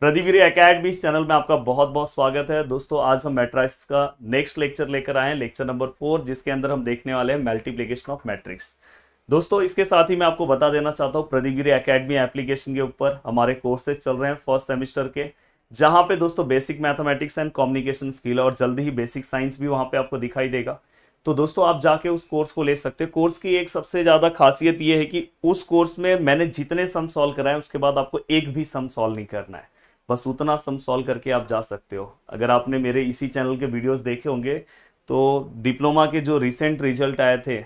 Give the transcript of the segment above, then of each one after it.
प्रदीवीरी academy channel में आपका बहुत बहुत स्वागत है दोस्तों आज हम मैट्राइस का नेक्स्ट लेक्चर लेकर आए हैं लेक्चर नंबर फोर जिसके अंदर हम देखने वाले हैं मल्टीप्लीकेशन ऑफ मैट्रिक्स दोस्तों इसके साथ ही मैं आपको बता देना चाहता हूँ प्रदीवीरी अकेडमी एप्लीकेशन के ऊपर हमारे कोर्सेज चल रहे हैं फर्स्ट सेमिस्टर के जहाँ पे दोस्तों basic mathematics and communication skill और जल्दी ही बेसिक साइंस भी वहाँ पे आपको दिखाई देगा तो दोस्तों आप जाके उस कोर्स को ले सकते हैं कोर्स की एक सबसे ज़्यादा खासियत ये है कि उस कोर्स में मैंने जितने सम सॉल्व कराए उसके बाद आपको एक भी सम सॉल्व नहीं करना है बस उतना सम सॉल्व करके आप जा सकते हो अगर आपने मेरे इसी चैनल के वीडियोस देखे होंगे तो डिप्लोमा के जो रिसेंट रिजल्ट आए थे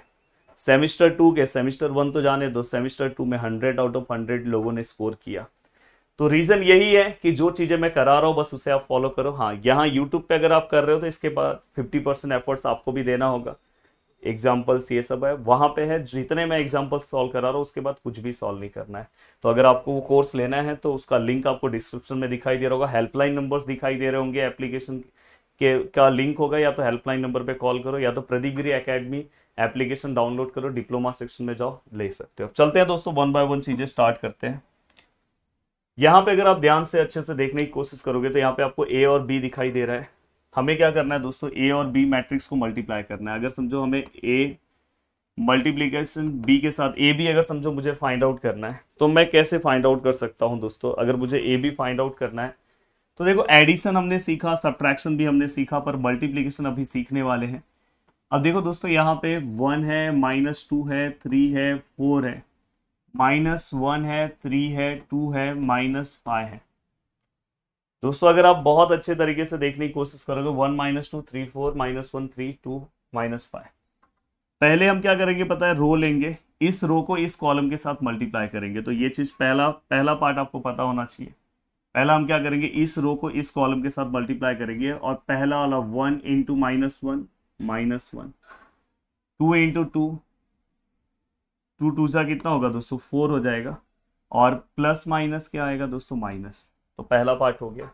सेमिस्टर टू के सेमिस्टर वन तो जाने दो सेमिस्टर टू में हंड्रेड आउट ऑफ हंड्रेड लोगों ने स्कोर किया तो रीज़न यही है कि जो चीज़ें मैं करा रहा हूँ बस उसे आप फॉलो करो हाँ यहाँ यूट्यूब पे अगर आप कर रहे हो तो इसके बाद फिफ्टी परसेंट एफर्ट्स आपको भी देना होगा एग्जाम्पल्स ये सब है वहाँ पे है जितने मैं एग्जाम्पल्स सॉल्व करा रहा हूँ उसके बाद कुछ भी सॉल्व नहीं करना है तो अगर आपको वो कोर्स लेना है तो उसका लिंक आपको डिस्क्रिप्शन में दिखाई दे रहा होगा हेल्पलाइन नंबर्स दिखाई दे रहे होंगे एप्लीकेशन के का लिंक होगा या तो हेल्पलाइन नंबर पे कॉल करो या तो Pradeep Giri academy application download करो डिप्लोमा सेक्शन में जाओ ले सकते हो चलते हैं दोस्तों वन बाय वन चीज़ें स्टार्ट करते हैं यहाँ पे अगर आप ध्यान से अच्छे से देखने की कोशिश करोगे तो यहाँ पे आपको ए और बी दिखाई दे रहा है हमें क्या करना है दोस्तों ए और बी मैट्रिक्स को मल्टीप्लाई करना है अगर समझो हमें ए मल्टीप्लीकेशन बी के साथ ए बी अगर समझो मुझे फाइंड आउट करना है तो मैं कैसे फाइंड आउट कर सकता हूँ दोस्तों अगर मुझे ए बी फाइंड आउट करना है तो देखो एडिशन हमने सीखा सब्ट्रैक्शन भी हमने सीखा पर मल्टीप्लीकेशन अभी सीखने वाले हैं अब देखो दोस्तों यहाँ पे वन है माइनस टू है थ्री है फोर है माइनस वन है थ्री है टू है माइनस फाइव है दोस्तों अगर आप बहुत अच्छे तरीके से देखने की कोशिश करोगे one minus two three four minus one three two minus five पहले हम क्या करेंगे पता है रो लेंगे इस रो को इस कॉलम के साथ मल्टीप्लाई करेंगे तो ये चीज पहला पहला पार्ट आपको पता होना चाहिए पहला हम क्या करेंगे इस रो को इस कॉलम के साथ मल्टीप्लाई करेंगे और पहला वाला one into minus one minus one two into two two two सा कितना होगा दोस्तों फोर हो जाएगा और प्लस माइनस क्या आएगा दोस्तों माइनस तो पहला पार्ट हो गया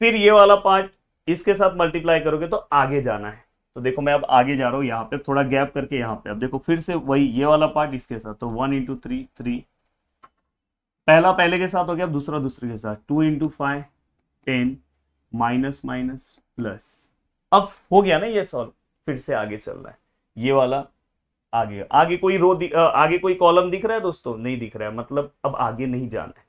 फिर ये वाला पार्ट इसके साथ मल्टीप्लाई करोगे तो आगे जाना है तो देखो मैं अब आगे जा रहा हूँ यहाँ पे थोड़ा गैप करके यहाँ पे अब देखो फिर से वही ये वाला पार्ट इसके साथ तो वन इंटू थ्री थ्री पहला पहले के साथ हो गया अब दूसरा दूसरे के साथ two into five ten minus minus plus अब हो गया ना ये सॉल्व फिर से आगे चल रहा है ये वाला आगे आगे कोई रो आगे कोई कॉलम दिख रहा है दोस्तों नहीं दिख रहा है मतलब अब आगे नहीं जाना है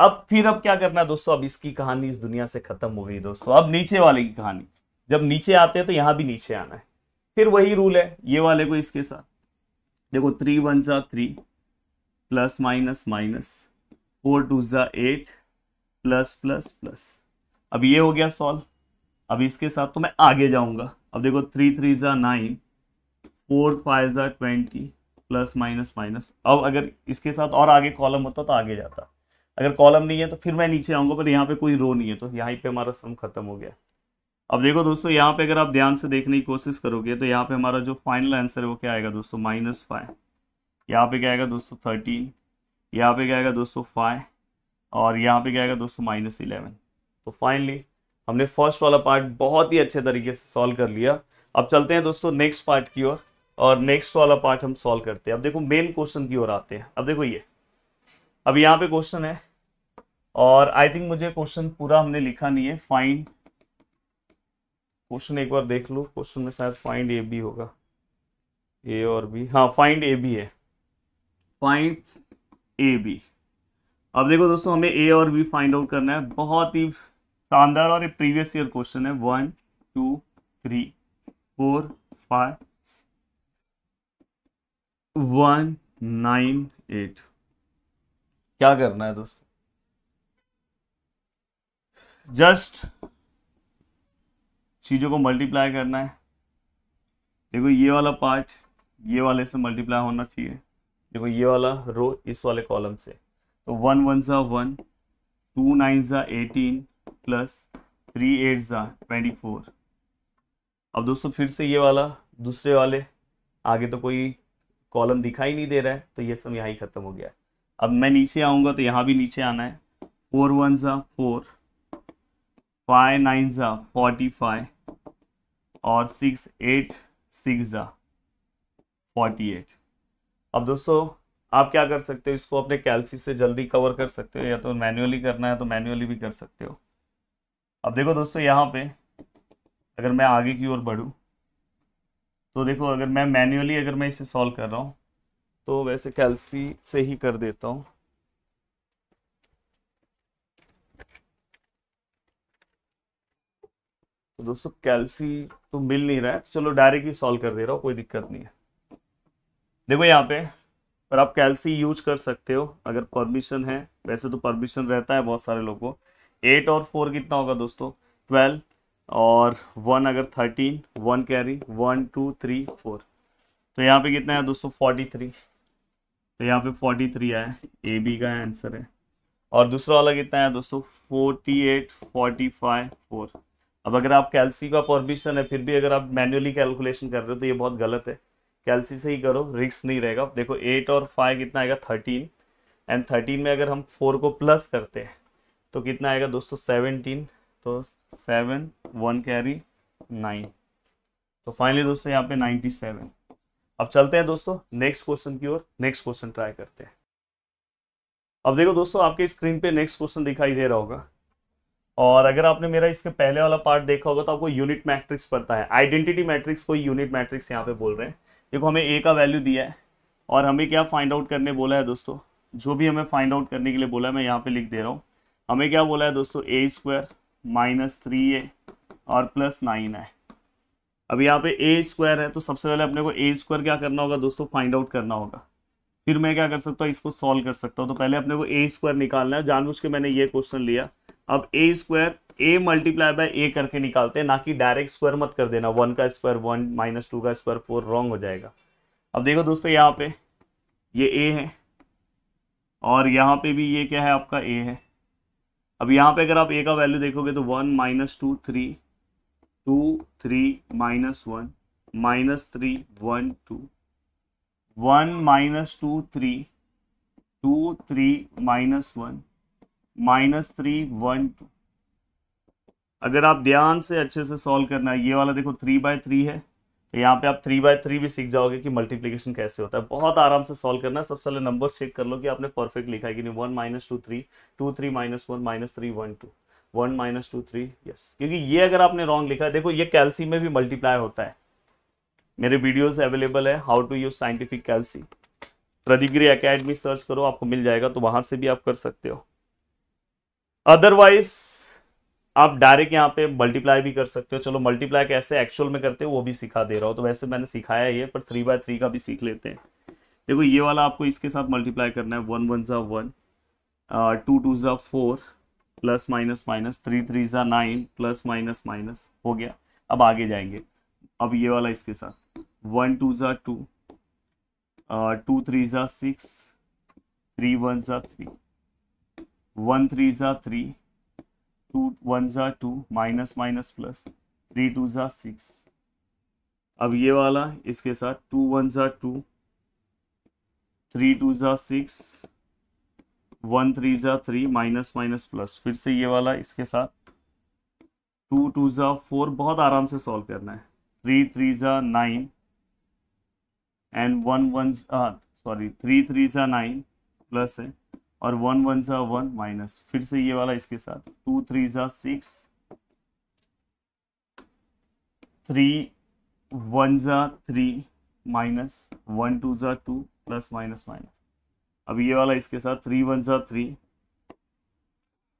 अब फिर अब क्या करना है दोस्तों अब इसकी कहानी इस दुनिया से खत्म हो गई दोस्तों अब नीचे वाले की कहानी जब नीचे आते हैं तो यहां भी नीचे आना है फिर वही रूल है ये वाले को इसके साथ देखो थ्री वन जा three plus minus minus four two जा एट प्लस प्लस प्लस अब ये हो गया सॉल्व अब इसके साथ तो मैं आगे जाऊंगा अब देखो थ्री थ्री जा नाइन फोर फाइव जा ट्वेंटी प्लस माइनस माइनस अब अगर इसके साथ और आगे कॉलम होता तो आगे जाता अगर कॉलम नहीं है तो फिर मैं नीचे आऊँगा पर यहाँ पे कोई रो नहीं है तो यहाँ पे हमारा सम खत्म हो गया अब देखो दोस्तों यहाँ पे अगर आप ध्यान से देखने की कोशिश करोगे तो यहाँ पे हमारा जो फाइनल आंसर है वो क्या आएगा दोस्तों माइनस फाइव यहाँ पे क्या आएगा दोस्तों थर्टीन यहाँ पे क्या आएगा दोस्तों फाइव और यहाँ पे क्या आएगा दोस्तों माइनस इलेवन तो फाइनली हमने फर्स्ट वाला पार्ट बहुत ही अच्छे तरीके से सॉल्व कर लिया अब चलते हैं दोस्तों नेक्स्ट पार्ट की ओर और, और नेक्स्ट वाला पार्ट हम सॉल्व करते हैं अब देखो मेन क्वेश्चन की ओर आते हैं अब देखो ये अब यहाँ पे क्वेश्चन है और आई थिंक मुझे क्वेश्चन पूरा हमने लिखा नहीं है फाइंड क्वेश्चन एक बार देख लो क्वेश्चन में शायद फाइंड ए बी होगा ए और बी हाँ फाइंड ए बी है फाइंड ए बी अब देखो दोस्तों हमें ए और बी फाइंड आउट करना है बहुत ही शानदार और प्रीवियस ईयर क्वेश्चन है one two three four five one nine eight क्या करना है दोस्तों जस्ट चीज़ों को मल्टीप्लाई करना है देखो ये वाला पार्ट ये वाले से मल्टीप्लाई होना चाहिए देखो ये वाला रो इस वाले कॉलम से तो वन वन सा वन टू नाइन सा एटीन प्लस थ्री एट सा ट्वेंटी फोर अब दोस्तों फिर से ये वाला दूसरे वाले आगे तो कोई कॉलम दिखाई नहीं दे रहा है तो ये सब यहाँ ही खत्म हो गया अब मैं नीचे आऊँगा तो यहाँ भी नीचे आना है फोर वन सा फोर फाइव नाइन ज़ा फोर्टी फाइव और सिक्स एट सिक्स ज़ा फोर्टी एट अब दोस्तों आप क्या कर सकते हो इसको अपने कैलसी से जल्दी कवर कर सकते हो या तो मैन्युअली करना है तो मैन्युअली भी कर सकते हो अब देखो दोस्तों यहाँ पे अगर मैं आगे की ओर बढ़ूँ तो देखो अगर मैं मैन्युअली अगर मैं इसे सॉल्व कर रहा हूँ तो वैसे कैलसी से ही कर देता हूँ तो दोस्तों कैलसी तो मिल नहीं रहा है तो चलो डायरेक्ट ही सॉल्व कर दे रहा हूँ कोई दिक्कत नहीं है देखो यहाँ पे पर आप कैलसी यूज कर सकते हो अगर परमिशन है वैसे तो परमिशन रहता है बहुत सारे लोगों को एट और फोर कितना होगा दोस्तों ट्वेल्व और वन अगर thirteen one carry one two three four तो यहाँ पे कितना है दोस्तों फोर्टी थ्री तो यहाँ पे फोर्टी थ्री आया ए बी का आंसर है और दूसरा वाला कितना है दोस्तों forty eight forty five four अब अगर आप कैलसी का परमिशन है फिर भी अगर आप मैन्युअली कैलकुलेशन कर रहे हो तो ये बहुत गलत है कैलसी से ही करो रिक्स नहीं रहेगा देखो एट और फाइव कितना आएगा थर्टीन एंड थर्टीन में अगर हम फोर को प्लस करते हैं तो कितना आएगा दोस्तों सेवनटीन तो सेवन वन कैरी नाइन तो फाइनली दोस्तों यहाँ पे नाइन्टी सेवन अब चलते हैं दोस्तों नेक्स्ट क्वेश्चन की ओर नेक्स्ट क्वेश्चन ट्राई करते हैं अब देखो दोस्तों आपके स्क्रीन पे नेक्स्ट क्वेश्चन दिखाई दे रहा होगा और अगर आपने मेरा इसके पहले वाला पार्ट देखा होगा तो आपको यूनिट मैट्रिक्स पता है आइडेंटिटी मैट्रिक्स को यूनिट मैट्रिक्स यहाँ पे बोल रहे हैं देखो हमें ए का वैल्यू दिया है और हमें क्या फाइंड आउट करने बोला है दोस्तों जो भी हमें फाइंड आउट करने के लिए बोला है मैं यहाँ पे लिख दे रहा हूँ हमें क्या बोला है दोस्तों A square minus three A और प्लस नाइन है अब यहाँ पे ए स्क्वायर है तो सबसे पहले अपने को ए स्क्वायर क्या करना होगा दोस्तों फाइंड आउट करना होगा फिर मैं क्या कर सकता हूँ इसको सॉल्व कर सकता हूँ तो पहले अपने को ए स्क्वायर निकालना है जानबूझ के मैंने ये क्वेश्चन लिया अब A square A multiply by A करके निकालते हैं ना कि डायरेक्ट स्क्वायर मत कर देना वन का स्क्वायर वन माइनस टू का स्क्वायर फोर रॉन्ग हो जाएगा अब देखो दोस्तों यहाँ पे ये ए है और यहाँ पे भी ये क्या है आपका ए है अब यहाँ पे अगर आप ए का वैल्यू देखोगे तो one minus two three two three minus one minus three one two one minus two three two three minus one minus three one two अगर आप ध्यान से अच्छे से सॉल्व करना है ये वाला देखो थ्री बाय थ्री है तो यहाँ पे आप थ्री बाय थ्री भी सीख जाओगे कि मल्टीप्लीकेशन कैसे होता है बहुत आराम से सॉल्व करना है सबसे पहले नंबर चेक कर लो कि आपने परफेक्ट लिखा है कि नहीं one minus two three two three minus one minus three one two one minus two three yes क्योंकि ये अगर आपने रॉन्ग लिखा है देखो ये कैल्सी में भी मल्टीप्लाई होता है मेरे वीडियोज अवेलेबल है how to use scientific calci Pradeep Giri academy search करो आपको मिल जाएगा तो वहां से भी आप कर सकते हो अदरवाइज आप डायरेक्ट यहाँ पे मल्टीप्लाई भी कर सकते हो चलो मल्टीप्लाई कैसे एक्चुअल में करते हो वो भी सिखा दे रहा हो तो वैसे मैंने सिखाया ये पर थ्री बाय थ्री का भी सीख लेते हैं देखो ये वाला आपको इसके साथ मल्टीप्लाई करना है वन वन ज़ा वन टू टू ज़ा four plus minus minus three three ज़ा नाइन प्लस माइनस माइनस हो गया अब आगे जाएंगे अब ये वाला इसके साथ वन टू ज़ा टू टू थ्री ज़ा सिक्स थ्री वन ज़ा थ्री वन थ्री ज़ा थ्री टू वन ज़ा two minus minus plus three two ज़ा सिक्स अब ये वाला इसके साथ टू वन ज़ा टू थ्री टू ज़ा सिक्स वन थ्री ज़ा थ्री माइनस माइनस प्लस फिर से ये वाला इसके साथ टू टू ज़ा फोर बहुत आराम से सॉल्व करना है थ्री थ्री ज़ा nine and one one sorry three three ज़ा नाइन प्लस है और वन वन सा वन माइनस फिर से ये वाला इसके साथ टू थ्री सा सिक्स थ्री वन सा थ्री माइनस वन टू सा टू प्लस माइनस माइनस अब ये वाला इसके साथ थ्री वन सा थ्री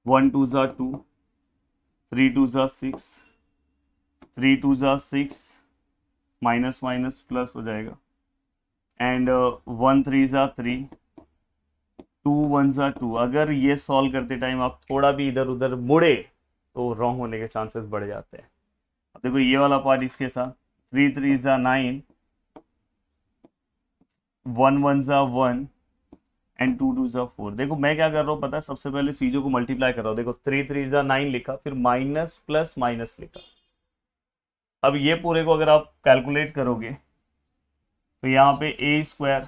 वन टू सा टू थ्री टू सा सिक्स थ्री टू सा सिक्स माइनस माइनस प्लस हो जाएगा एंड वन थ्री सा थ्री टू वन ज़ा टू अगर ये सॉल्व करते टाइम आप थोड़ा भी इधर उधर मुड़े तो रॉन्ग होने के चांसेस बढ़ जाते हैं अब देखो ये वाला पार्ट इसके साथ थ्री थ्री ज़ा नाइन वन वन ज़ा वन एंड टू टू ज़ा फोर देखो मैं क्या कर रहा हूँ पता है सबसे पहले चीज़ों को मल्टीप्लाई कर रहा हूँ देखो थ्री थ्री ज़ा नाइन लिखा फिर माइनस प्लस माइनस लिखा अब ये पूरे को अगर आप कैलकुलेट करोगे तो यहाँ पे ए स्क्वायर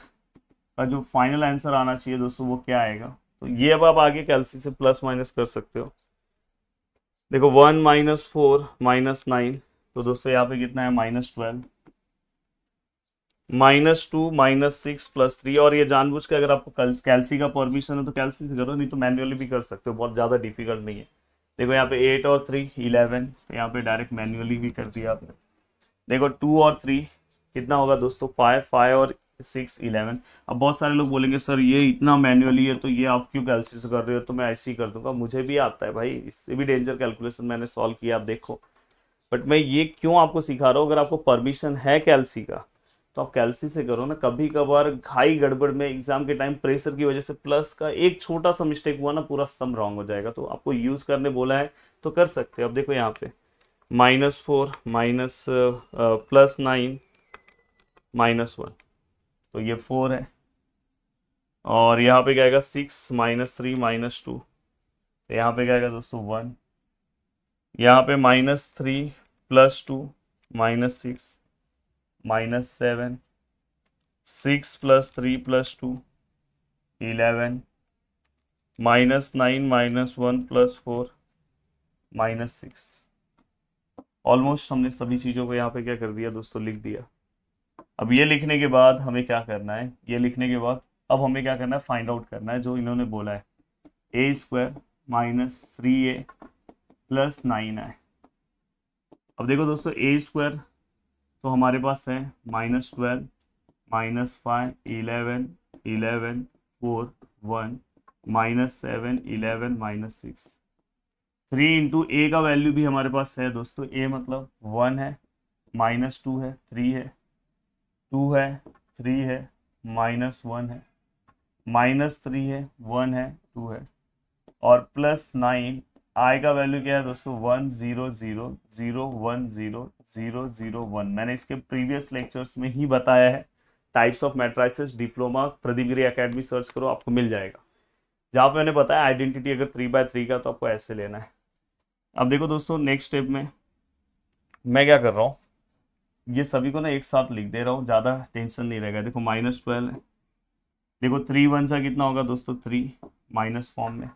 का जो फाइनल आंसर आना चाहिए दोस्तों वो क्या आएगा तो ये अब आप आगे कैलसी से प्लस माइनस कर सकते हो देखो one minus four minus nine तो दोस्तों यहाँ पे कितना है minus twelve minus two minus six plus three और ये जानबूझ के अगर आपको कैलसी का परमिशन है तो कैलसी से करो नहीं तो मैनुअली भी कर सकते हो बहुत ज़्यादा डिफिकल्ट नहीं है देखो यहाँ पे एट और थ्री इलेवन तो यहाँ पे डायरेक्ट मैनुअली भी कर दिया आपने देखो टू और थ्री कितना होगा दोस्तों फाइव फाइव और सिक्स इलेवन अब बहुत सारे लोग बोलेंगे सर ये इतना मैन्युअली है तो ये आप क्यों कैलसी कर रहे हो तो मैं ऐसे ही कर दूंगा मुझे भी आता है भाई इससे भी डेंजर कैलकुलेशन मैंने सॉल्व किया आप देखो बट मैं ये क्यों आपको सिखा रहा हूँ अगर आपको परमिशन है कैलसी का तो आप कैलसी से करो ना कभी कभार घाई गड़बड़ में एग्जाम के टाइम प्रेशर की वजह से प्लस का एक छोटा सा मिस्टेक हुआ ना पूरा सम रॉन्ग हो जाएगा तो आपको यूज करने बोला है तो कर सकते हो अब देखो यहाँ पे minus four minus plus nine minus one तो ये फोर है और यहाँ पे क्या आएगा six minus three minus two तो यहाँ पे क्या आएगा दोस्तों वन यहाँ पे minus three plus two minus six minus seven six plus three plus two eleven minus nine minus one plus four minus six almost हमने सभी चीज़ों को यहाँ पे क्या कर दिया दोस्तों लिख दिया अब ये लिखने के बाद हमें क्या करना है ये लिखने के बाद अब हमें क्या करना है फाइंड आउट करना है जो इन्होंने बोला है ए square minus three A plus nine आए अब देखो दोस्तों ए स्क्वायर तो हमारे पास है minus twelve minus five eleven eleven four one minus seven eleven minus six three into A का वैल्यू भी हमारे पास है दोस्तों ए मतलब वन है माइनस टू है थ्री है टू है थ्री है माइनस वन है माइनस थ्री है वन है टू है और प्लस नाइन आई का वैल्यू क्या है दोस्तों one zero zero zero one zero zero zero one मैंने इसके प्रीवियस लेक्चर्स में ही बताया है types of matrices diploma Pradeep Giri academy search करो आपको मिल जाएगा जहाँ पे मैंने बताया आइडेंटिटी अगर थ्री बाय थ्री का तो आपको ऐसे लेना है अब देखो दोस्तों नेक्स्ट स्टेप में मैं क्या कर रहा हूँ ये सभी को ना एक साथ लिख दे रहा हूँ ज़्यादा टेंशन नहीं रहेगा देखो माइनस ट्वेल्व है देखो थ्री वन सा कितना होगा दोस्तों थ्री माइनस फॉर्म में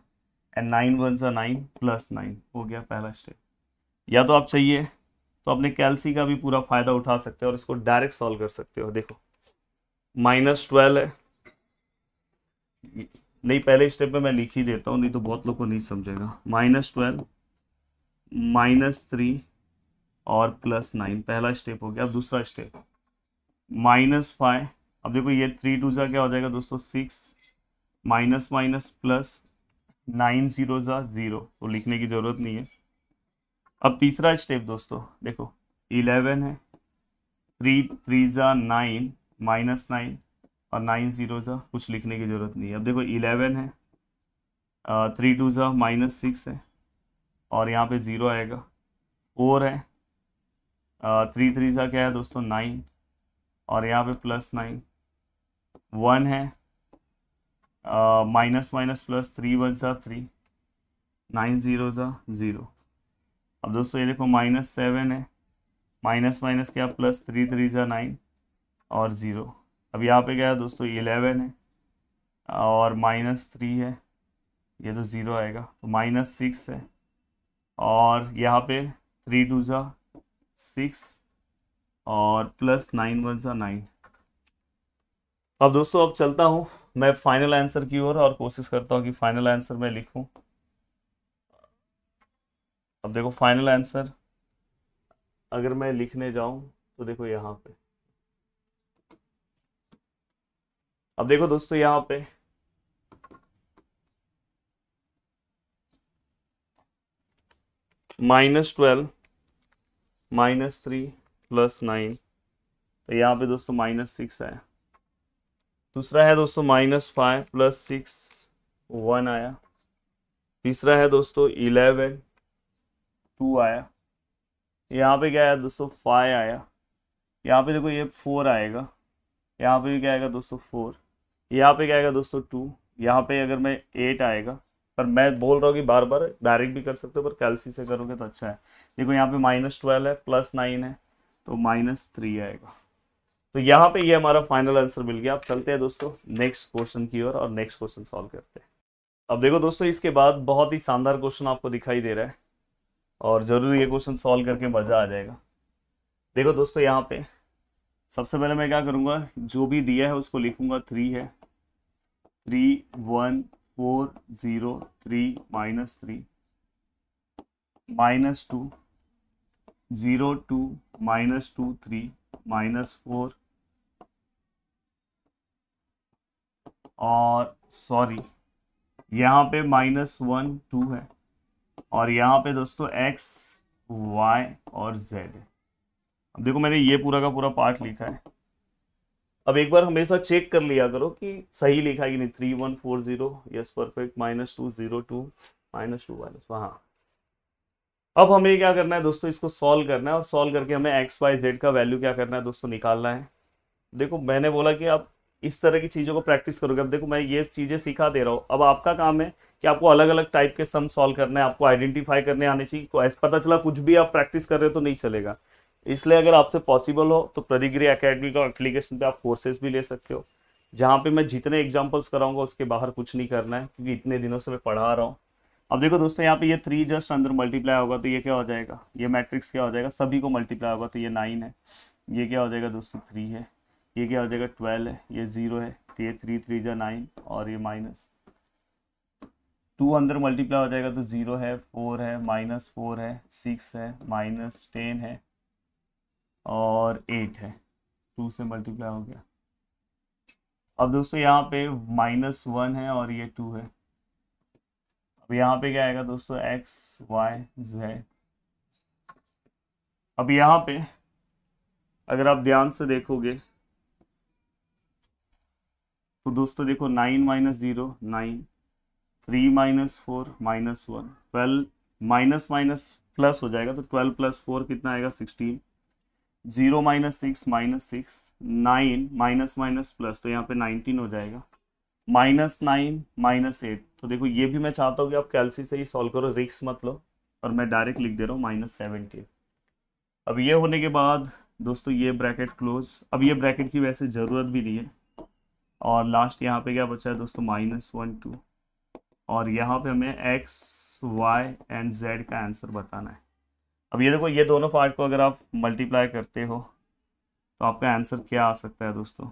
एंड नाइन वन सा नाइन प्लस नाइन हो गया पहला स्टेप या तो आप चाहिए तो अपने कैलसी का भी पूरा फायदा उठा सकते हो और इसको डायरेक्ट सॉल्व कर सकते हो देखो माइनस ट्वेल्व है नहीं पहले स्टेप में मैं लिख ही देता हूँ नहीं तो बहुत लोग को नहीं समझेगा माइनस ट्वेल्व माइनस थ्री और प्लस नाइन पहला स्टेप हो गया अब दूसरा स्टेप माइनस फाइव अब देखो ये थ्री टू ज़ा क्या हो जाएगा दोस्तों six minus minus plus nine zero ज़ा ज़ीरो तो लिखने की ज़रूरत नहीं है अब तीसरा स्टेप दोस्तों देखो इलेवन है थ्री थ्री ज़ा नाइन माइनस नाइन और नाइन ज़ीरो ज़ा कुछ लिखने की ज़रूरत नहीं है अब देखो इलेवन है थ्री टू ज़ा माइनस सिक्स है और यहाँ पे ज़ीरो आएगा फोर है थ्री थ्री सा क्या है दोस्तों नाइन और यहाँ पे प्लस नाइन वन है minus minus plus three one सा थ्री नाइन ज़ीरो सा ज़ीरो अब दोस्तों ये देखो माइनस सेवन है माइनस माइनस क्या प्लस थ्री थ्री सा नाइन और ज़ीरो अब यहाँ पे क्या है दोस्तों इलेवन है और माइनस थ्री है ये तो ज़ीरो आएगा तो माइनस सिक्स है और यहाँ पे थ्री टू ज़ा सिक्स और प्लस नाइन वन सा नाइन अब दोस्तों अब चलता हूं मैं फाइनल आंसर की ओर और, और कोशिश करता हूं कि फाइनल आंसर मैं लिखू अब देखो फाइनल आंसर अगर मैं लिखने जाऊं तो देखो यहां पे अब देखो दोस्तों यहां पे minus twelve minus three plus nine तो यहाँ पे दोस्तों माइनस सिक्स आया दूसरा है दोस्तों minus five plus six one आया तीसरा है दोस्तों इलेवन टू आया यहाँ पे क्या आया दोस्तों फाइव आया यहाँ पे देखो ये फोर आएगा यहाँ पे भी क्या आएगा दोस्तों फोर यहाँ पे क्या आएगा दोस्तों टू यहाँ पे अगर मैं एट आएगा पर मैं बोल रहा हूँ कि बार बार डायरेक्ट भी कर सकते हो पर कैलसी से करोगे तो अच्छा है देखो यहाँ पे माइनस ट्वेल्व है प्लस नाइन है तो माइनस थ्री आएगा तो यहाँ पे ये यह हमारा फाइनल आंसर मिल गया अब चलते हैं दोस्तों नेक्स्ट क्वेश्चन की ओर और, नेक्स्ट क्वेश्चन सॉल्व करते हैं अब देखो दोस्तों इसके बाद बहुत ही शानदार क्वेश्चन आपको दिखाई दे रहा है और जरूर ये क्वेश्चन सॉल्व करके मजा आ जाएगा देखो दोस्तों यहाँ पे सबसे पहले मैं क्या करूँगा जो भी दिया है उसको लिखूंगा थ्री है three one four zero three minus three minus two zero two minus two three minus four और सॉरी यहाँ पे माइनस वन टू है और यहाँ पे दोस्तों एक्स वाई और जेड है अब देखो मैंने ये पूरा का पूरा पार्ट लिखा है अब एक बार हमेशा चेक कर लिया करो कि सही लिखा कि नहीं three one four zero yes perfect minus two zero two minus two minus हाँ अब हमें क्या करना है दोस्तों इसको सॉल्व करना है और सॉल्व करके हमें एक्स वाई जेड का वैल्यू क्या करना है दोस्तों निकालना है देखो मैंने बोला कि आप इस तरह की चीज़ों को प्रैक्टिस करोगे अब देखो मैं ये चीज़ें सिखा दे रहा हूँ अब आपका काम है कि आपको अलग अलग टाइप के सम सॉल्व करना है आपको आइडेंटिफाई करने आने चाहिए तो पता चला कुछ भी आप प्रैक्टिस कर रहे हो तो नहीं चलेगा इसलिए अगर आपसे पॉसिबल हो तो प्रदिग्री अकेडमी का एप्लीकेशन पे आप कोर्सेज भी ले सकते हो जहाँ पे मैं जितने एग्जाम्पल्स कराऊंगा उसके बाहर कुछ नहीं करना है क्योंकि इतने दिनों से मैं पढ़ा रहा हूँ अब देखो दोस्तों यहाँ पे ये थ्री जस्ट अंदर मल्टीप्लाई होगा तो ये क्या हो जाएगा ये मैट्रिक्स क्या हो जाएगा सभी को मल्टीप्लाई होगा तो ये नाइन है ये क्या हो जाएगा दोस्तों थ्री है ये क्या हो जाएगा ट्वेल्व है ये जीरो है तो ये थ्री थ्री जो नाइन और ये माइनस टू अंदर मल्टीप्लाई हो जाएगा तो जीरो है फोर है माइनस फोर है सिक्स है माइनस टेन है और एट है टू से मल्टीप्लाई हो गया अब दोस्तों यहाँ पे माइनस वन है और ये टू है अब यहाँ पे क्या आएगा दोस्तों एक्स वाई जेड अब यहाँ पे अगर आप ध्यान से देखोगे तो दोस्तों देखो nine minus zero nine three minus four minus one twelve minus minus plus हो जाएगा तो ट्वेल्व प्लस फोर कितना आएगा sixteen zero minus six minus six nine minus minus plus तो यहाँ पे नाइनटीन हो जाएगा माइनस नाइन माइनस एट तो देखो ये भी मैं चाहता हूँ कि आप कैलसी से ही सॉल्व करो रिक्स मत लो और मैं डायरेक्ट लिख दे रहा हूँ माइनस सेवेंटीन अब ये होने के बाद दोस्तों ये ब्रैकेट क्लोज अब ये ब्रैकेट की वैसे ज़रूरत भी नहीं है और लास्ट यहाँ पे क्या बचा है दोस्तों माइनस वन टू और यहाँ पे हमें एक्स वाई एंड जेड का आंसर बताना है अब ये देखो ये दोनों पार्ट को अगर आप मल्टीप्लाई करते हो तो आपका आंसर क्या आ सकता है दोस्तों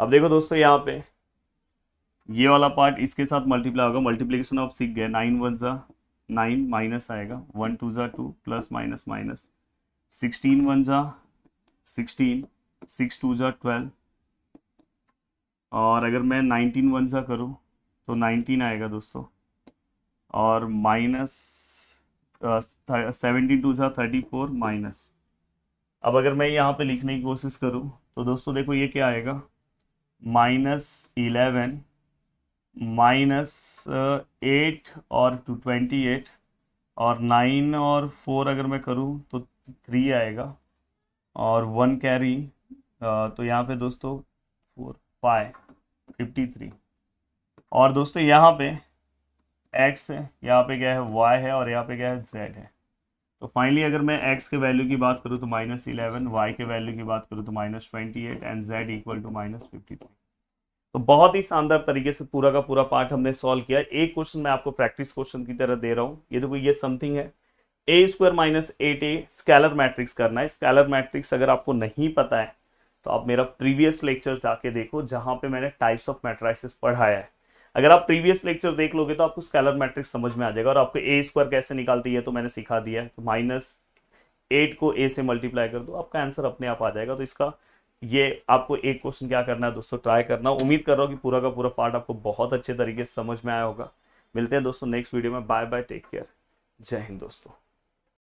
अब देखो दोस्तों यहाँ पे ये वाला पार्ट इसके साथ मल्टीप्लाई होगा मल्टीप्लीकेशन आप सीख गए नाइन वन ज़ा नाइन माइनस आएगा वन टू ज़ा two plus minus minus sixteen one ज़ा सिक्सटीन सिक्स टू ज़ा ट्वेल्व और अगर मैं नाइनटीन वन सा करूँ तो नाइनटीन आएगा दोस्तों और माइनस सेवेंटीन टू सा थर्टी फोर माइनस अब अगर मैं यहाँ पे लिखने की कोशिश करूँ तो दोस्तों देखो ये क्या आएगा माइनस इलेवन माइनस एट और टू ट्वेंटी एट और नाइन और फोर अगर मैं करूँ तो थ्री आएगा और वन कैरी तो यहाँ पे दोस्तों 53 और दोस्तों यहाँ पे x है यहाँ पे क्या है y है और यहाँ पे क्या है z है तो फाइनली अगर मैं x के वैल्यू की बात करूँ तो माइनस इलेवन वाई के वैल्यू की बात करूँ तो minus twenty eight and z equal to minus fifty three तो बहुत ही शानदार तरीके से पूरा का पूरा पार्ट हमने सॉल्व किया एक क्वेश्चन मैं आपको प्रैक्टिस क्वेश्चन की तरह दे रहा हूँ ये देखो ये समथिंग है ए square minus eight a scalar matrix करना है स्कैलर मैट्रिक्स अगर आपको नहीं पता है तो आप मेरा प्रीवियस लेक्चर जाके देखो जहाँ पे मैंने टाइप्स ऑफ मैट्राइसिस पढ़ाया है अगर आप प्रीवियस लेक्चर देख लोगे तो आपको स्कैलर मैट्रिक्स समझ में आ जाएगा और आपको ए स्क्वायर कैसे निकालती है तो मैंने सिखा दिया है तो माइनस एट को ए से मल्टीप्लाई कर दो आपका आंसर अपने आप आ जाएगा तो इसका ये आपको एक क्वेश्चन क्या करना है दोस्तों ट्राई करना उम्मीद कर रहा हूँ कि पूरा का पूरा पार्ट आपको बहुत अच्छे तरीके से समझ में आया होगा मिलते हैं दोस्तों नेक्स्ट वीडियो में बाय बाय टेक केयर जय हिंद दोस्तों